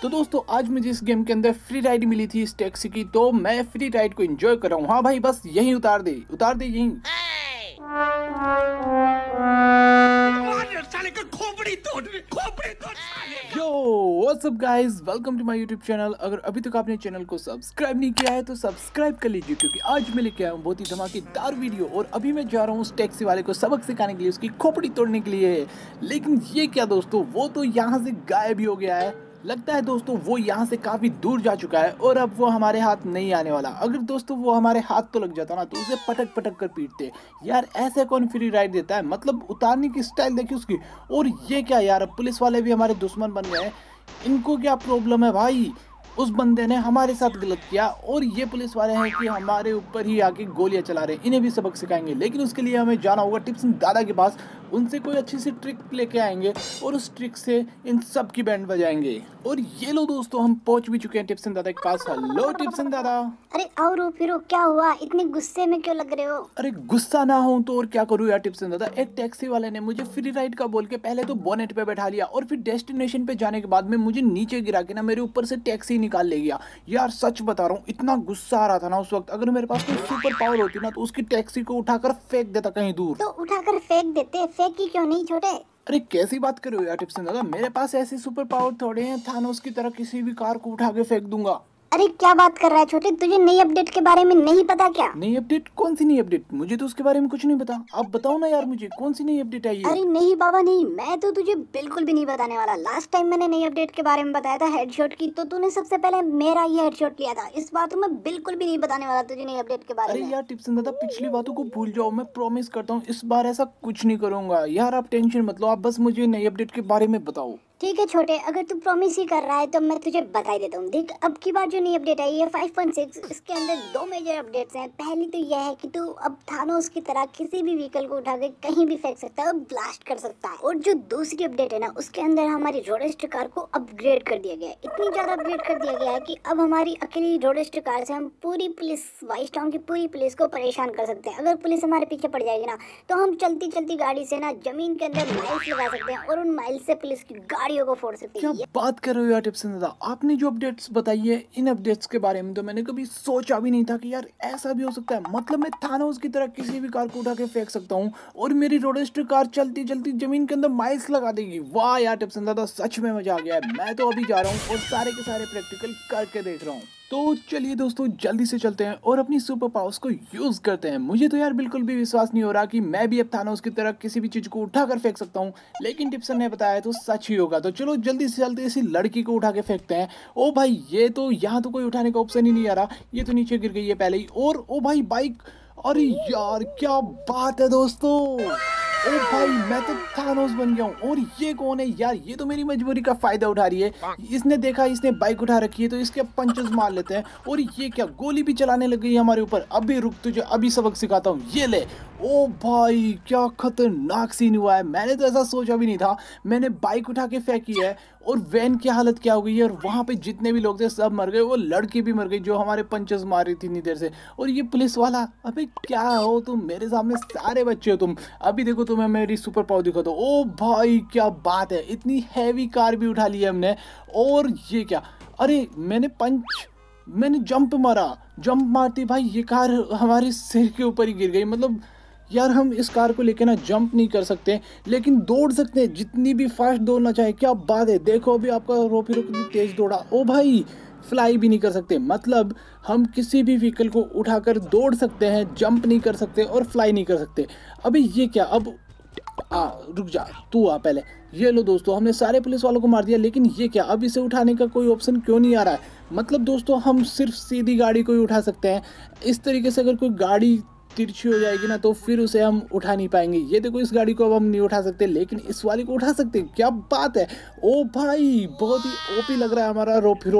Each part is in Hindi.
तो दोस्तों आज मुझे इस गेम के अंदर फ्री राइड मिली थी इस टैक्सी की तो मैं फ्री राइड को एंजॉय कर रहा हूँ हाँ भाई बस यही उतार दे उतार दे यही वेलकम टू यूट्यूब चैनल अगर अभी तक आपने चैनल को सब्सक्राइब नहीं किया है तो सब्सक्राइब कर लीजिए क्योंकि आज मैं लेके आया हूँ बहुत ही धमाकेदार वीडियो और अभी मैं जा रहा हूँ उस टैक्सी वाले को सबक सिखाने के लिए उसकी खोपड़ी तोड़ने के लिए लेकिन ये क्या दोस्तों वो तो यहाँ से गायब ही हो गया है लगता है दोस्तों वो यहाँ से काफ़ी दूर जा चुका है और अब वो हमारे हाथ नहीं आने वाला अगर दोस्तों वो हमारे हाथ तो लग जाता ना तो उसे पटक पटक कर पीटते यार ऐसे कौन फ्री राइड देता है मतलब उतारने की स्टाइल देखी उसकी और ये क्या यार अब पुलिस वाले भी हमारे दुश्मन बन गए इनको क्या प्रॉब्लम है भाई उस बंदे ने हमारे साथ गलत किया और ये पुलिस वाले हैं कि हमारे ऊपर ही आके गोलियां चला रहे हैं इन्हें भी सबक सिखाएंगे लेकिन उसके लिए हमें जाना होगा टिप्स दादा के पास उनसे कोई अच्छी सी ट्रिक लेके आएंगे और उस ट्रिक से इन सब की बैंड बजाएंगे और ये लो दोस्तों हम पहुंच भी चुके हैं टिप्सन दादा के पास हेलो टिप्सन दादा अरे आओ रो क्या हुआ इतने गुस्से में क्यों लग रहे हो अरे गुस्सा ना हो तो और क्या करूँ यार टिप्सन दादा एक टैक्सी वाले ने मुझे फ्री राइड का बोल के पहले तो बोनेट पे बैठा लिया और फिर डेस्टिनेशन पे जाने के बाद में मुझे नीचे गिरा के ना मेरे ऊपर से टैक्सी निकाल ले गया यार सच बता रहा हूँ इतना गुस्सा आ रहा था ना उस वक्त अगर मेरे पास कोई सुपर पावर होती ना तो उसकी टैक्सी को उठाकर फेंक देता कहीं दूर तो उठाकर फेंक देते मुझसे कि क्यों नहीं छोटे अरे कैसी बात कर रहे हो यार टिप्स दादा मेरे पास ऐसी सुपर पावर थोड़े हैं थानोस की तरह किसी भी कार को उठा के फेंक दूंगा अरे क्या बात कर रहा है छोटे तुझे नई अपडेट के बारे में नहीं पता क्या नई अपडेट कौन सी नई अपडेट मुझे तो उसके बारे में कुछ नहीं पता आप बताओ ना यार मुझे कौन सी नई अपडेट आई है अरे नहीं बाबा नहीं मैं तो तुझे बिल्कुल भी नहीं बताने वाला लास्ट टाइम मैंने नई अपडेट के बारे में बताया था हेडशॉट की तो तूने सबसे पहले मेरा ही हेडशॉट लिया था इस बात में बिल्कुल भी नहीं बताने वाला तुझे नई अपडेट के बारे में अरे यार टिप्स दादा पिछली बातों को भूल जाओ मैं प्रॉमिस करता हूँ इस बार ऐसा कुछ नहीं करूंगा यार आप टेंशन मत लो आप बस मुझे नई अपडेट के बारे में बताओ ठीक है छोटे अगर तू प्रॉमिस ही कर रहा है तो मैं तुझे बता देता हूँ देख अब की बार जो नई अपडेट आई है फाइव पॉइंट सिक्स इसके अंदर दो मेजर अपडेट्स हैं पहली तो यह है कि तू अब थानोस की तरह किसी भी व्हीकल को उठा कर कहीं भी फेंक सकता है और ब्लास्ट कर सकता है और जो दूसरी अपडेट है ना उसके अंदर हमारी रोडेस्ट कार को अपग्रेड कर दिया गया है इतनी ज़्यादा अपग्रेड कर दिया गया है कि अब हमारी अकेली रोडेस्ट कार से हम पूरी पुलिस वाइस टाउन की पूरी पुलिस को परेशान कर सकते हैं अगर पुलिस हमारे पीछे पड़ जाएगी ना तो हम चलती चलती गाड़ी से ना जमीन के अंदर माइल्स लगा सकते हैं और उन माइल्स से पुलिस की गाड़ी गाड़ियों को फोड़ सकती है क्या बात कर रहे हो यार टिप्सन दादा आपने जो अपडेट्स बताई है इन अपडेट्स के बारे में तो मैंने कभी सोचा भी नहीं था कि यार ऐसा भी हो सकता है मतलब मैं थानोस की तरह किसी भी कार को उठा के फेंक सकता हूँ और मेरी रोडेस्ट कार चलती चलती जमीन के अंदर माइल्स लगा देगी वाह यार टिप्सन दादा सच में मजा आ गया है मैं तो अभी जा रहा हूँ और सारे के सारे प्रैक्टिकल करके देख रहा हूँ तो चलिए दोस्तों जल्दी से चलते हैं और अपनी सुपर पावर्स को यूज़ करते हैं मुझे तो यार बिल्कुल भी विश्वास नहीं हो रहा कि मैं भी अब थानोस की तरह किसी भी चीज़ को उठा कर फेंक सकता हूँ लेकिन टिप्सन ने बताया तो सच ही होगा तो चलो जल्दी से चलते इसी लड़की को उठा के फेंकते हैं ओ भाई ये तो यहाँ तो कोई उठाने का ऑप्शन ही नहीं आ रहा ये तो नीचे गिर गई है पहले ही और ओ भाई बाइक अरे यार क्या बात है दोस्तों ओ भाई मैं तो थानोस बन गया हूँ और ये कौन है यार ये तो मेरी मजबूरी का फायदा उठा रही है इसने देखा इसने बाइक उठा रखी है तो इसके पंचेस मार लेते हैं और ये क्या गोली भी चलाने लग गई हमारे ऊपर अभी रुक तुझे अभी सबक सिखाता हूँ ये ले ओ भाई क्या खतरनाक सीन हुआ है मैंने तो ऐसा सोचा भी नहीं था मैंने बाइक उठा के फेंकी है और वैन की हालत क्या हो गई है और वहाँ पे जितने भी लोग थे सब मर गए वो लड़की भी मर गई जो हमारे पंचर्स मार रही थी इतनी देर से और ये पुलिस वाला अबे क्या हो तुम मेरे सामने सारे बच्चे हो तुम अभी देखो तुम्हें मेरी सुपर पावर दिखा दो ओ भाई क्या बात है इतनी हैवी कार भी उठा ली है हमने और ये क्या अरे मैंने पंच मैंने जंप मारा जंप मारती भाई ये कार हमारे सिर के ऊपर ही गिर गई मतलब यार हम इस कार को लेके ना जंप नहीं कर सकते लेकिन दौड़ सकते हैं जितनी भी फास्ट दौड़ना चाहे क्या बात है देखो अभी आपका रोपी रोक तेज़ दौड़ा ओ भाई फ्लाई भी नहीं कर सकते मतलब हम किसी भी व्हीकल को उठाकर दौड़ सकते हैं जंप नहीं कर सकते और फ्लाई नहीं कर सकते अभी ये क्या अब आ रुक जा तू आ पहले ये लो दोस्तों हमने सारे पुलिस वालों को मार दिया लेकिन ये क्या अब इसे उठाने का कोई ऑप्शन क्यों नहीं आ रहा है मतलब दोस्तों हम सिर्फ सीधी गाड़ी को ही उठा सकते हैं इस तरीके से अगर कोई गाड़ी तिरछी हो जाएगी ना तो फिर उसे हम उठा नहीं पाएंगे ये देखो इस गाड़ी को अब हम नहीं उठा सकते लेकिन इस वाली को उठा सकते हैं क्या बात है ओ भाई बहुत ही ओपी लग रहा है हमारा रो फिर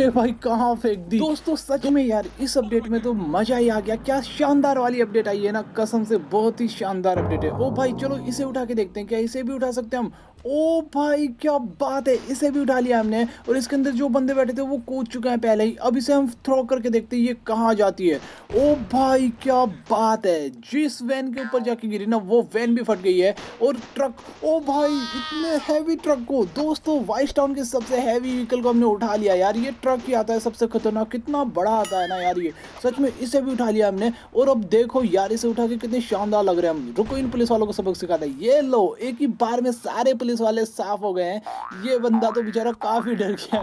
ये भाई कहाँ फेंक दी दोस्तों सच में यार इस अपडेट में तो मजा ही आ गया क्या शानदार वाली अपडेट आई है ना कसम से बहुत ही शानदार अपडेट है ओ भाई चलो इसे उठा के देखते हैं क्या इसे भी उठा सकते हैं हम ओ भाई क्या बात है इसे भी उठा लिया हमने और इसके अंदर जो बंदे बैठे थे वो कूद चुके हैं पहले ही अब इसे हम थ्रो करके देखते हैं ये कहाँ जाती है ओ भाई क्या बात है जिस वैन के ऊपर जाके गिरी ना वो वैन भी फट गई है और ट्रक ओ भाई इतने हैवी ट्रक को दोस्तों वाइस टाउन के सबसे हैवी व्हीकल को हमने उठा लिया यार ये ट्रक ही आता है सबसे खतरनाक कितना बड़ा आता है ना यार ये सच में इसे भी उठा लिया हमने और अब देखो यार इसे उठा के कितने शानदार लग रहे हैं हम रुको इन पुलिस वालों को सबक सिखाता है ये लो एक ही बार में सारे पुलिस पुलिस वाले साफ हो गए हैं ये बंदा तो बेचारा काफ़ी डर गया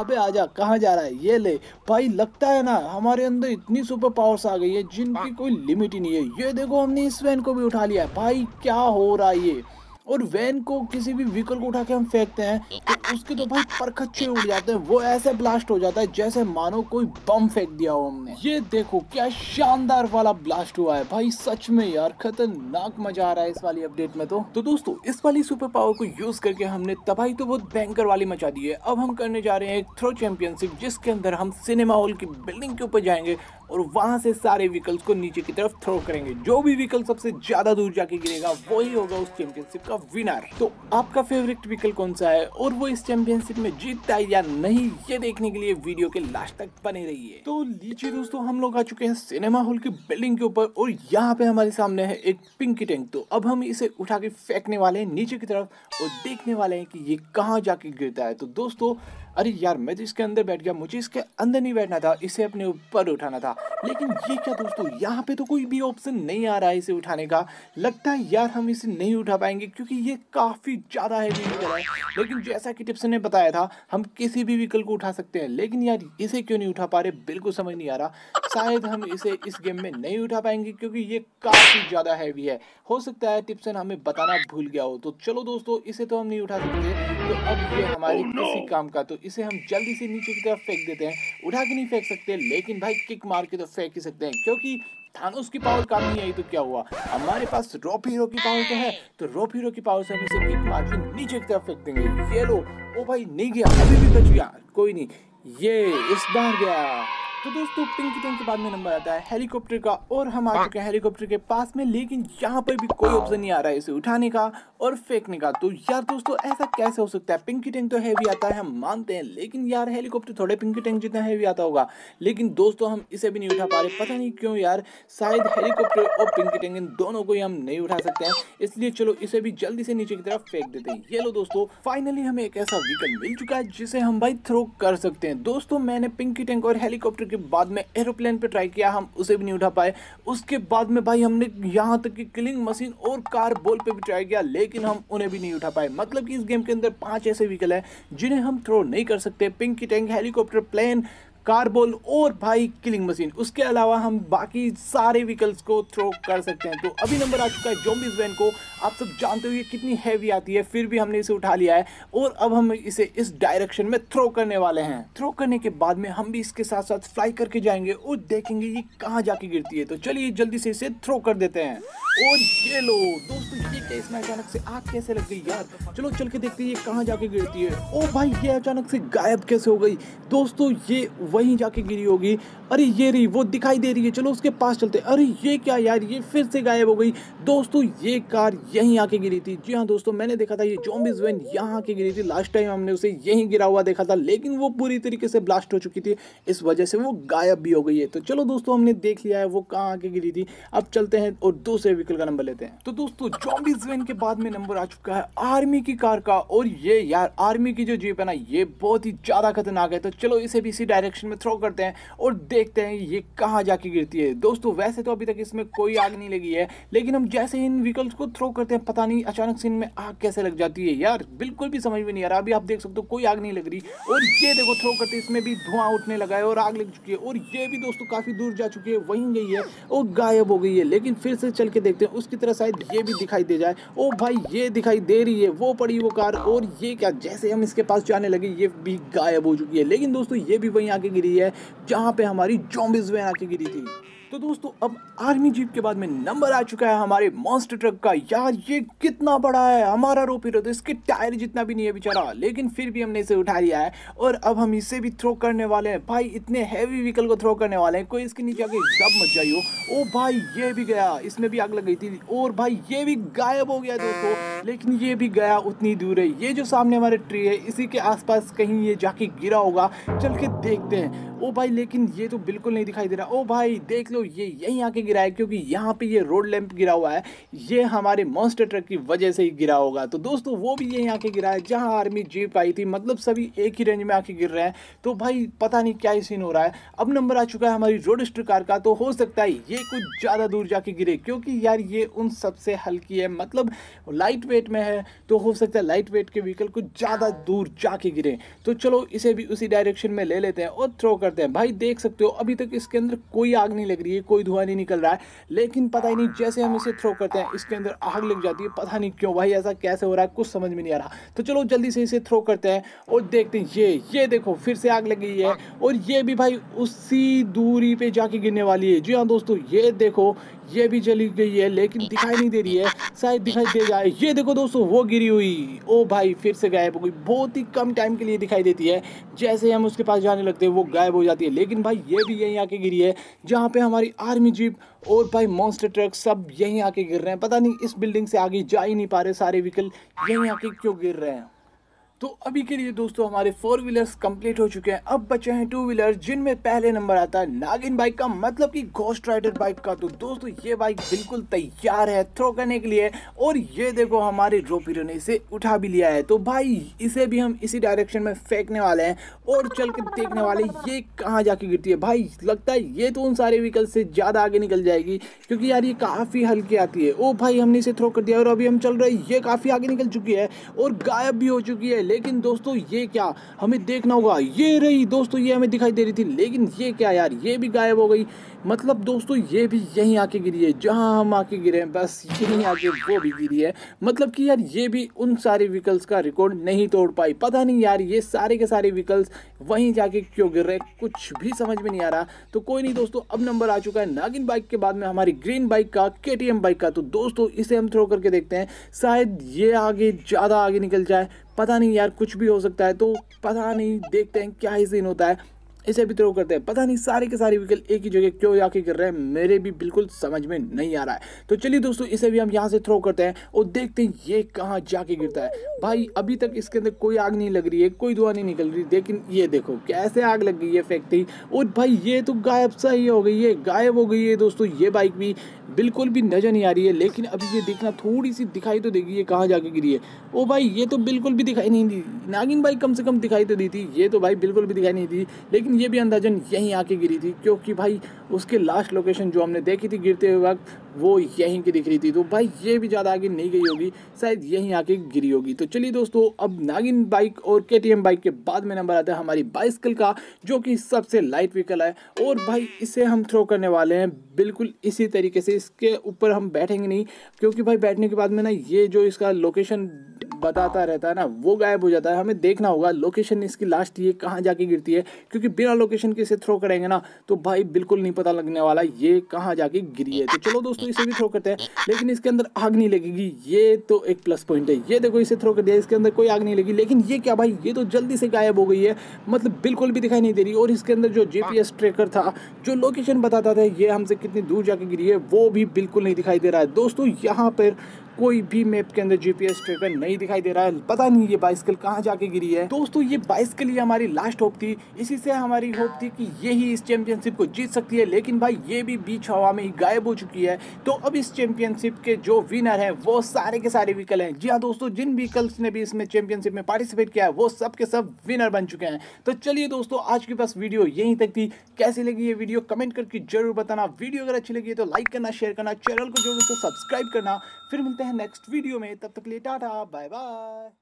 अबे आजा कहाँ जा रहा है ये ले भाई लगता है ना हमारे अंदर इतनी सुपर पावर्स आ गई है जिनकी कोई लिमिट ही नहीं है ये देखो हमने इस वैन को भी उठा लिया है भाई क्या हो रहा है ये और वैन को किसी भी व्हीकल को उठा के हम फेंकते हैं तो उसके तो भाई परखच्चे उड़ जाते हैं वो ऐसे ब्लास्ट हो जाता है जैसे मानो कोई बम फेंक दिया हो हमने ये देखो क्या शानदार वाला ब्लास्ट हुआ है भाई सच में यार खतरनाक मजा आ रहा है इस वाली अपडेट में तो तो दोस्तों इस वाली सुपर पावर को यूज करके हमने तबाही तो बहुत भयंकर वाली मचा दी है अब हम करने जा रहे हैं एक थ्रो चैंपियनशिप जिसके अंदर हम सिनेमा हॉल की बिल्डिंग के ऊपर जाएंगे और वहाँ से सारे व्हीकल्स को नीचे की तरफ थ्रो करेंगे जो भी व्हीकल सबसे ज़्यादा दूर जाके गिरेगा वही होगा उस चैंपियनशिप का विनर तो आपका फेवरेट व्हीकल कौन सा है और वो इस चैंपियनशिप में जीतता है या नहीं ये देखने के लिए वीडियो के लास्ट तक बने रहिए तो लीजिए दोस्तों हम लोग आ चुके हैं सिनेमा हॉल की बिल्डिंग के ऊपर और यहाँ पे हमारे सामने है एक पिंकी टैंक तो अब हम इसे उठा के फेंकने वाले हैं नीचे की तरफ और देखने वाले हैं कि ये कहाँ जाके गिरता है तो दोस्तों अरे यार मैं तो इसके अंदर बैठ गया मुझे इसके अंदर नहीं बैठना था इसे अपने ऊपर उठाना था लेकिन ये क्या दोस्तों यहाँ पे तो कोई भी ऑप्शन नहीं आ रहा है इसे उठाने का लगता है यार हम इसे नहीं उठा पाएंगे क्योंकि ये काफ़ी ज़्यादा हैवी है लेकिन जैसा कि टिप्स ने बताया था हम किसी भी व्हीकल को उठा सकते हैं लेकिन यार इसे क्यों नहीं उठा पा रहे बिल्कुल समझ नहीं आ रहा शायद हम इसे इस गेम में नहीं उठा पाएंगे क्योंकि ये काफ़ी ज़्यादा हैवी है हो सकता है टिप्सन हमें बताना भूल गया हो तो चलो दोस्तों इसे तो हम नहीं उठा सकते तो अब ये हमारे oh किसी काम का तो इसे हम जल्दी से नीचे की तरफ फेंक देते हैं उठा के नहीं फेंक सकते लेकिन भाई किक मार के तो फेंक ही सकते हैं क्योंकि थानोस की पावर काम नहीं आई तो क्या हुआ हमारे पास रोप हीरो की पावर तो है तो रोप हीरो की पावर से हम इसे किक मार के नीचे की तरफ फेंक देंगे ये लो ओ भाई नहीं गया अभी भी बच गया कोई नहीं ये इस बार गया तो दोस्तों पिंकी टोन के बाद में नंबर आता है हेलीकॉप्टर का और हम आ हाँ। चुके हैं हेलीकॉप्टर के पास में लेकिन यहाँ पर भी कोई ऑप्शन नहीं आ रहा है इसे उठाने का और फेंकने का तो यार दोस्तों ऐसा कैसे हो सकता है पिंकी टैंक तो हैवी आता है हम मानते हैं लेकिन यार हेलीकॉप्टर थोड़े पिंकी टैंक जितना हैवी आता होगा लेकिन दोस्तों हम इसे भी नहीं उठा पा रहे पता नहीं क्यों यार शायद हेलीकॉप्टर और पिंकी टैंक इन दोनों को ही हम नहीं उठा सकते हैं इसलिए चलो इसे भी जल्दी से नीचे की तरफ फेंक देते हैं ये लो दोस्तों फाइनली हमें एक ऐसा व्हीकल मिल चुका है जिसे हम भाई थ्रो कर सकते हैं दोस्तों मैंने पिंकी टैंक और हेलीकॉप्टर के बाद में एरोप्लेन पे ट्राई किया हम उसे भी नहीं उठा पाए उसके बाद में भाई हमने यहाँ तक कि किलिंग मशीन और कार बोल पे भी ट्राई किया लेकिन हम उन्हें भी नहीं उठा पाए मतलब कि इस गेम के अंदर पांच ऐसे व्हीकल हैं जिन्हें हम थ्रो नहीं कर सकते पिंकी टैंक हेलीकॉप्टर प्लेन कारबोल और भाई किलिंग मशीन उसके अलावा हम बाकी सारे व्हीकल्स को थ्रो कर सकते हैं तो अभी नंबर आ चुका है जोम्बिस वैन को आप सब जानते हो ये कितनी हैवी आती है फिर भी हमने इसे उठा लिया है और अब हम इसे इस डायरेक्शन में थ्रो करने वाले हैं थ्रो करने के बाद में हम भी इसके साथ साथ फ्लाई करके जाएंगे और देखेंगे ये कहाँ जाके गिरती है तो चलिए जल्दी से इसे थ्रो कर देते हैं और ये लो दोस्तों ये अचानक से आग कैसे लग गई यार चलो चल के देखते हैं ये कहाँ जाके गिरती है ओ भाई ये अचानक से गायब कैसे हो गई दोस्तों ये वहीं जाके गिरी होगी अरे ये रही वो दिखाई दे रही है चलो उसके पास चलते अरे ये क्या यार ये फिर से गायब हो गई दोस्तों ये कार यहीं आके गिरी थी जी हाँ दोस्तों मैंने देखा था ये जॉम्बिज वैन यहाँ आके गिरी थी लास्ट टाइम हमने उसे यहीं गिरा हुआ देखा था लेकिन वो पूरी तरीके से ब्लास्ट हो चुकी थी इस वजह से वो गायब भी हो गई है तो चलो दोस्तों हमने देख लिया है वो कहाँ आके गिरी थी अब चलते हैं और दूसरे व्हीकल का नंबर लेते हैं तो दोस्तों जॉम्बिज वैन के बाद में नंबर आ चुका है आर्मी की कार का और ये यार आर्मी की जो जीप है ना ये बहुत ही ज़्यादा खतरनाक है तो चलो इसे भी इसी डायरेक्शन डायरेक्शन में थ्रो करते हैं और देखते हैं ये कहाँ जाके गिरती है दोस्तों वैसे तो अभी तक इसमें कोई आग नहीं लगी है लेकिन हम जैसे ही इन व्हीकल्स को थ्रो करते हैं पता नहीं अचानक से इनमें आग कैसे लग जाती है यार बिल्कुल भी समझ में नहीं आ रहा अभी आप देख सकते हो कोई आग नहीं लग रही और ये देखो थ्रो करते इसमें भी धुआं उठने लगा है और आग लग चुकी है और ये भी दोस्तों काफ़ी दूर जा चुकी है वहीं गई है और गायब हो गई है लेकिन फिर से चल के देखते हैं उसकी तरह शायद ये भी दिखाई दे जाए ओ भाई ये दिखाई दे रही है वो पड़ी वो कार और ये क्या जैसे हम इसके पास जाने लगे ये भी गायब हो चुकी है लेकिन दोस्तों ये भी वहीं आगे गिरी है जहाँ पे हमारी जॉम्बिस वैन आके गिरी थी तो दोस्तों अब आर्मी जीप के बाद में नंबर आ चुका है हमारे मॉन्स्टर ट्रक का यार ये कितना बड़ा है हमारा रोपी रो तो इसके टायर जितना भी नहीं है बेचारा लेकिन फिर भी हमने इसे उठा लिया है और अब हम इसे भी थ्रो करने वाले हैं भाई इतने हैवी व्हीकल को थ्रो करने वाले हैं कोई इसके नीचे आगे जब मत जाइयो ओ भाई ये भी गया इसमें भी आग लग गई थी और भाई ये भी गायब हो गया दोस्तों लेकिन ये भी गया उतनी दूर है ये जो सामने हमारे ट्री है इसी के आसपास कहीं ये जाके गिरा होगा चल के देखते हैं ओ भाई लेकिन ये तो बिल्कुल नहीं दिखाई दे रहा ओ भाई देख लो तो ये यहीं आके गिरा है क्योंकि यहाँ पे ये रोड लैंप गिरा हुआ है ये हमारे मॉन्स्टर ट्रक की वजह से ही गिरा होगा तो दोस्तों वो भी यहीं आके गिरा है जहाँ आर्मी जीप आई थी मतलब सभी एक ही रेंज में आके गिर रहे हैं तो भाई पता नहीं क्या ही सीन हो रहा है अब नंबर आ चुका है हमारी रोड कार का तो हो सकता है ये कुछ ज़्यादा दूर जाके गिरे क्योंकि यार ये उन सबसे हल्की है मतलब लाइट वेट में है तो हो सकता है लाइट वेट के व्हीकल कुछ ज़्यादा दूर जाके गिरे तो चलो इसे भी उसी डायरेक्शन में ले लेते हैं और थ्रो करते हैं भाई देख सकते हो अभी तक इसके अंदर कोई आग नहीं लग रही रही है कोई धुआं नहीं निकल रहा है लेकिन पता ही नहीं जैसे हम इसे थ्रो करते हैं इसके अंदर आग लग जाती है पता नहीं क्यों भाई ऐसा कैसे हो रहा है कुछ समझ में नहीं आ रहा तो चलो जल्दी से इसे थ्रो करते हैं और देखते हैं ये ये देखो फिर से आग लग गई है और ये भी भाई उसी दूरी पर जाके गिरने वाली है जी हाँ दोस्तों ये देखो ये भी चली गई है लेकिन दिखाई नहीं दे रही है शायद दिखाई दे जाए ये देखो दोस्तों वो गिरी हुई ओ भाई फिर से गायब हो गई बहुत ही कम टाइम के लिए दिखाई देती है जैसे हम उसके पास जाने लगते हैं वो गायब हो जाती है लेकिन भाई ये भी यहीं आके गिरी है जहाँ पे हमारी आर्मी जीप और भाई मॉन्स्टर ट्रक सब यहीं आके गिर रहे हैं पता नहीं इस बिल्डिंग से आगे जा ही नहीं पा रहे सारे व्हीकल यहीं आके क्यों गिर रहे हैं तो अभी के लिए दोस्तों हमारे फोर व्हीलर्स कंप्लीट हो चुके हैं अब बचे हैं टू व्हीलर जिनमें पहले नंबर आता है नागिन बाइक का मतलब कि घोस्ट राइडर बाइक का तो दोस्तों ये बाइक बिल्कुल तैयार है थ्रो करने के लिए और ये देखो हमारे रोपीरो ने इसे उठा भी लिया है तो भाई इसे भी हम इसी डायरेक्शन में फेंकने वाले हैं और चल के देखने वाले ये कहाँ जाके गिरती है भाई लगता है ये तो उन सारे व्हीकल से ज़्यादा आगे निकल जाएगी क्योंकि यार ये काफ़ी हल्की आती है ओ भाई हमने इसे थ्रो कर दिया और अभी हम चल रहे ये काफ़ी आगे निकल चुकी है और गायब भी हो चुकी है लेकिन दोस्तों ये क्या हमें देखना होगा ये रही दोस्तों ये हमें दिखाई दे रही थी लेकिन ये क्या यार ये भी गायब हो गई मतलब दोस्तों ये भी यहीं आके गिरी है जहाँ हम आके गिरे हैं बस यहीं आके वो भी गिरी है मतलब कि यार ये भी उन सारे व्हीकल्स का रिकॉर्ड नहीं तोड़ पाई पता नहीं यार ये सारे के सारे व्हीकल्स वहीं जाके क्यों गिर रहे कुछ भी समझ में नहीं आ रहा तो कोई नहीं दोस्तों अब नंबर आ चुका है नागिन बाइक के बाद में हमारी ग्रीन बाइक का के बाइक का तो दोस्तों इसे हम थ्रो करके देखते हैं शायद ये आगे ज़्यादा आगे निकल जाए पता नहीं यार कुछ भी हो सकता है तो पता नहीं देखते हैं क्या ही सीन होता है इसे भी थ्रो करते हैं पता नहीं सारे के सारे व्हीकल एक ही जगह क्यों जाके गिर रहे हैं मेरे भी बिल्कुल समझ में नहीं आ रहा है तो चलिए दोस्तों इसे भी हम यहाँ से थ्रो करते हैं और देखते हैं ये कहाँ जाके गिरता है भाई अभी तक इसके अंदर कोई आग नहीं लग रही है कोई धुआं नहीं निकल रही लेकिन ये देखो कैसे आग लग गई है फैक्ट्री और भाई ये तो गायब सही हो गई है गायब हो गई है दोस्तों ये बाइक भी बिल्कुल भी नज़र नहीं आ रही है लेकिन अभी ये देखना थोड़ी सी दिखाई तो देगी ये कहाँ जाके गिरी है ओ भाई ये तो बिल्कुल भी दिखाई नहीं दी नागिन बाइक कम से कम दिखाई तो दी थी ये तो भाई बिल्कुल भी दिखाई नहीं दी लेकिन लेकिन ये भी अंदाजन यहीं आके गिरी थी क्योंकि भाई उसकी लास्ट लोकेशन जो हमने देखी थी गिरते हुए वक्त वो यहीं की दिख रही थी तो भाई ये भी ज़्यादा आगे नहीं गई होगी शायद यहीं आके गिरी होगी तो चलिए दोस्तों अब नागिन बाइक और के बाइक के बाद में नंबर आता है हमारी बाइसकल का जो कि सबसे लाइट व्हीकल है और भाई इसे हम थ्रो करने वाले हैं बिल्कुल इसी तरीके से इसके ऊपर हम बैठेंगे नहीं क्योंकि भाई बैठने के बाद में ना ये जो इसका लोकेशन बताता रहता है ना वो गायब हो जाता है हमें देखना होगा लोकेशन इसकी लास्ट ये कहाँ जाके गिरती है क्योंकि बिना लोकेशन के इसे थ्रो करेंगे ना तो भाई बिल्कुल नहीं पता लगने वाला ये कहाँ जाके गिरी है तो चलो दोस्तों इसे भी थ्रो करते हैं लेकिन इसके अंदर आग नहीं लगेगी ये तो एक प्लस पॉइंट है ये देखो इसे थ्रो कर दिया इसके अंदर कोई आग नहीं लगी लेकिन ये क्या भाई ये तो जल्दी से गायब हो गई है मतलब बिल्कुल भी दिखाई नहीं दे रही और इसके अंदर जो जी ट्रैकर था जो लोकेशन बताता था ये हमसे कितनी दूर जाके गिरी है वो भी बिल्कुल नहीं दिखाई दे रहा है दोस्तों यहाँ पर कोई भी मैप के अंदर जीपीएस ट्रैकर नहीं दिखाई दे रहा है पता नहीं ये बाइसकल कहाँ जाके गिरी है दोस्तों ये बाइसकल ही हमारी लास्ट होप थी इसी से हमारी होप थी कि ये ही इस चैंपियनशिप को जीत सकती है लेकिन भाई ये भी बीच हवा में ही गायब हो चुकी है तो अब इस चैंपियनशिप के जो विनर हैं वो सारे के सारे व्हीकल हैं जी हाँ दोस्तों जिन व्हीकल्स ने भी इसमें चैंपियनशिप में पार्टिसिपेट किया है वो सब के सब विनर बन चुके हैं तो चलिए दोस्तों आज की बस वीडियो यहीं तक थी कैसी लगी ये वीडियो कमेंट करके जरूर बताना वीडियो अगर अच्छी लगी तो लाइक करना शेयर करना चैनल को जरूर से सब्सक्राइब करना फिर मिलते मिलते हैं नेक्स्ट वीडियो में तब तक ले टाटा बाय बाय